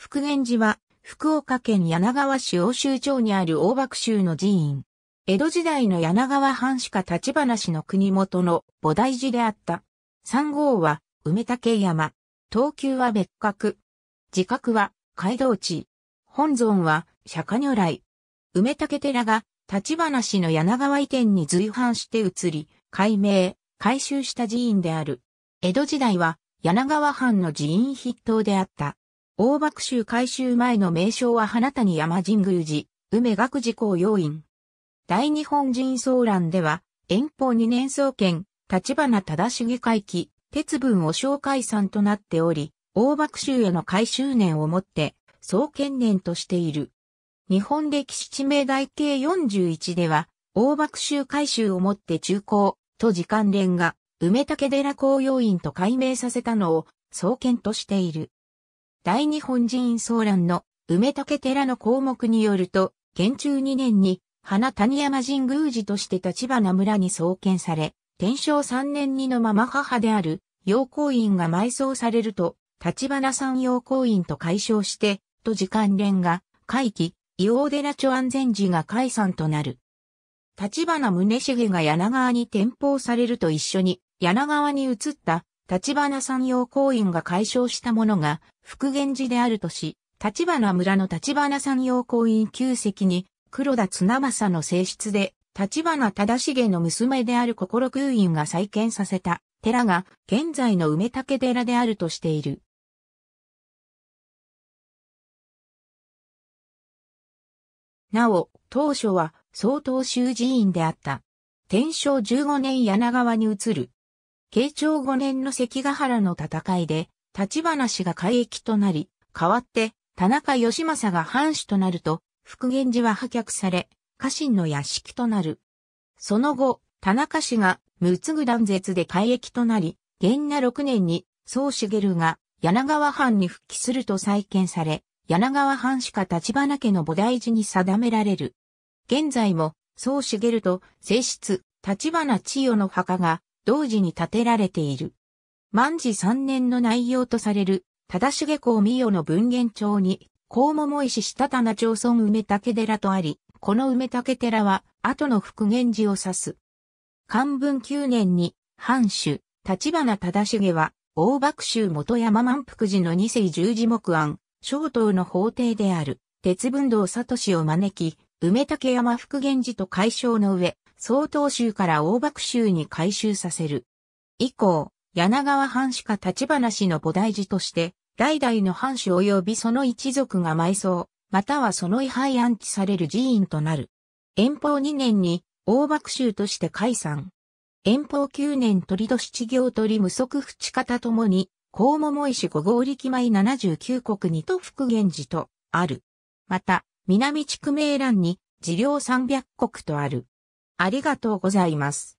福源寺は、福岡県柳川市欧州町にある大爆州の寺院。江戸時代の柳川藩主か立花氏の国元の菩提寺であった。三号は、梅竹山。東急は別格。自覚は、街道地。本尊は、釈迦如来。梅竹寺が、立花氏の柳川移転に随伴して移り、改名、改修した寺院である。江戸時代は、柳川藩の寺院筆頭であった。大爆州改修前の名称は花谷山神宮寺、梅学寺公要院。大日本人総欄では、遠方二年総研、立花忠重会期、鉄分を紹介んとなっており、大爆州への改修年をもって、総研年としている。日本歴史地名台形41では、大爆州改修をもって中高と時関連が、梅竹寺公要院と改名させたのを、総研としている。大日本人騒乱の梅竹寺の項目によると、元中2年に花谷山神宮寺として立花村に創建され、天正3年にのまま母である陽光院が埋葬されると、立花山陽光院と解消して、と時間連が、回帰、伊王寺町安全寺が解散となる。立花宗茂が柳川に転封されると一緒に、柳川に移った立花山陽光院が解消したものが、復元寺であるとし、立花村の立花山陽公院旧跡に、黒田綱政の性質で、立花忠重の娘である心空院が再建させた寺が、現在の梅竹寺であるとしている。なお、当初は、総統衆寺院であった。天正15年柳川に移る。慶長5年の関ヶ原の戦いで、立花氏が海域となり、代わって田中義政が藩主となると、福源寺は破却され、家臣の屋敷となる。その後、田中氏が六つぐ断絶で海域となり、元那6年に宗茂が柳川藩に復帰すると再建され、柳川藩しか立花家の菩提寺に定められる。現在も、宗茂と正室、立花千代の墓が同時に建てられている。万治三年の内容とされる、正重公御代の文言帳に、公桃石下棚町村梅竹寺とあり、この梅竹寺は、後の復元寺を指す。漢文九年に、藩主、立花忠重は、大幕州元山満福寺の二世十字木案、小東の法廷である、鉄分道氏を招き、梅竹山復元寺と解消の上、曹東州から大幕州に改修させる。以降、柳川藩主か立花氏の菩提寺として、代々の藩主及びその一族が埋葬、またはその位牌安置される寺院となる。遠方2年に、大幕州として解散。遠方9年鳥年地行鳥無足淵方ともに、高桃石五号力米79国にと福源寺と、ある。また、南地区名欄に、寺領300国とある。ありがとうございます。